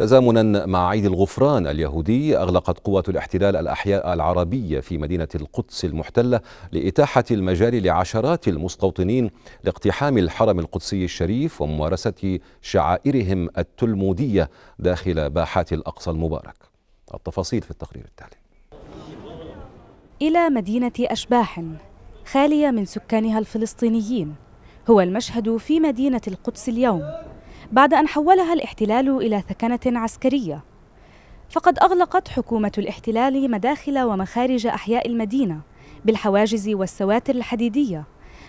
تزامنا مع عيد الغفران اليهودي أغلقت قوات الاحتلال الأحياء العربية في مدينة القدس المحتلة لإتاحة المجال لعشرات المستوطنين لاقتحام الحرم القدسي الشريف وممارسة شعائرهم التلمودية داخل باحات الأقصى المبارك التفاصيل في التقرير التالي إلى مدينة أشباح خالية من سكانها الفلسطينيين هو المشهد في مدينة القدس اليوم بعد أن حولها الاحتلال إلى ثكنة عسكرية فقد أغلقت حكومة الاحتلال مداخل ومخارج أحياء المدينة بالحواجز والسواتر الحديدية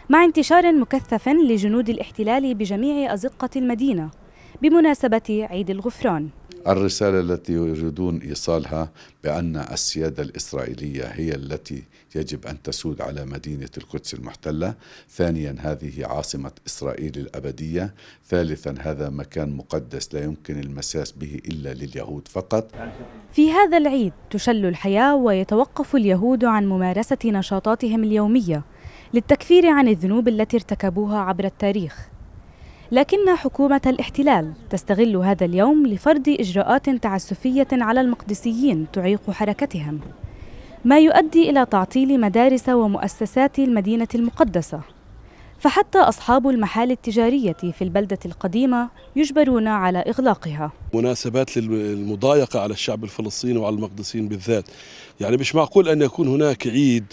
مع انتشار مكثف لجنود الاحتلال بجميع أزقة المدينة بمناسبة عيد الغفران الرسالة التي يريدون إيصالها بأن السيادة الإسرائيلية هي التي يجب أن تسود على مدينة القدس المحتلة ثانيا هذه عاصمة إسرائيل الأبدية ثالثا هذا مكان مقدس لا يمكن المساس به إلا لليهود فقط في هذا العيد تشل الحياة ويتوقف اليهود عن ممارسة نشاطاتهم اليومية للتكفير عن الذنوب التي ارتكبوها عبر التاريخ لكن حكومة الاحتلال تستغل هذا اليوم لفرض إجراءات تعسفية على المقدسيين تعيق حركتهم ما يؤدي إلى تعطيل مدارس ومؤسسات المدينة المقدسة فحتى أصحاب المحال التجارية في البلدة القديمة يجبرون على إغلاقها مناسبات للمضايقة على الشعب الفلسطيني وعلى المقدسين بالذات يعني مش معقول أن يكون هناك عيد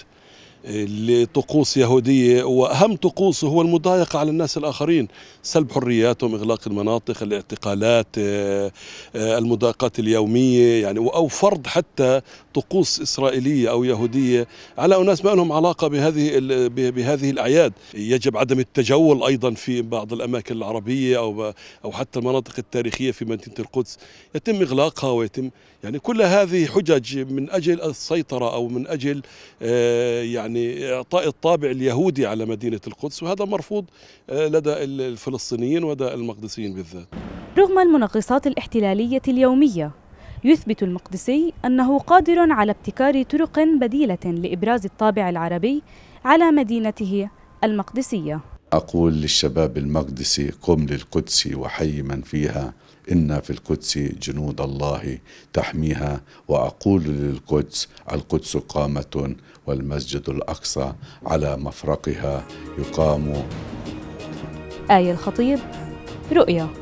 لطقوس يهودية وأهم طقوسه هو المضايقة على الناس الآخرين سلب حرياتهم إغلاق المناطق الاعتقالات آه، آه، المضايقات اليومية يعني أو فرض حتى طقوس إسرائيلية أو يهودية على أناس ما لهم علاقة بهذه بهذه الأعياد يجب عدم التجول أيضا في بعض الأماكن العربية أو أو حتى المناطق التاريخية في مدينة القدس يتم إغلاقها ويتم يعني كل هذه حجج من أجل السيطرة أو من أجل آه، يعني يعني إعطاء الطابع اليهودي على مدينة القدس وهذا مرفوض آه، لدى الفلسطينيين ولدى المقدسيين بالذات رغم المنغصات الاحتلالية اليومية يثبت المقدسي أنه قادر على ابتكار طرق بديلة لإبراز الطابع العربي على مدينته المقدسية أقول للشباب المقدسي قم للقدس وحي من فيها إن في القدس جنود الله تحميها وأقول للقدس القدس قامة والمسجد الأقصى على مفرقها يقام آية الخطيب رؤيا